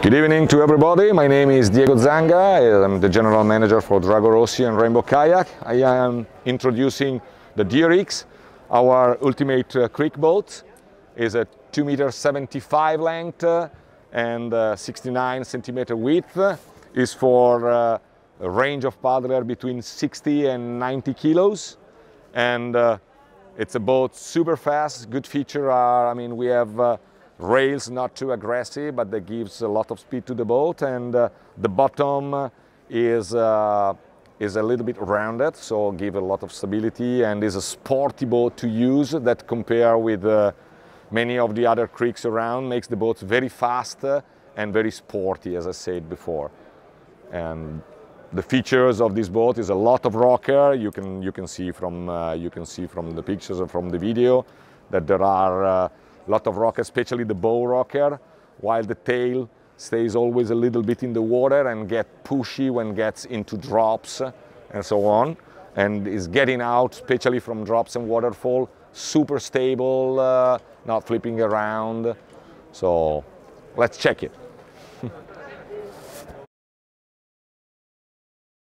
Good evening to everybody. My name is Diego Zanga. I'm the general manager for Drago Rossi and Rainbow Kayak. I am introducing the DRX, our ultimate uh, creek boat. is a 2 meter 75 length uh, and uh, 69 centimeter width. is for uh, a range of paddler between 60 and 90 kilos. And uh, it's a boat super fast. Good feature are, I mean, we have uh, rails not too aggressive, but that gives a lot of speed to the boat. And uh, the bottom is, uh, is a little bit rounded, so give a lot of stability and is a sporty boat to use that compare with uh, many of the other creeks around, makes the boats very fast uh, and very sporty, as I said before. And the features of this boat is a lot of rocker. You can, you can, see, from, uh, you can see from the pictures or from the video that there are uh, lot of rocker, especially the bow rocker, while the tail stays always a little bit in the water and get pushy when gets into drops and so on and is getting out especially from drops and waterfall super stable uh, not flipping around so let's check it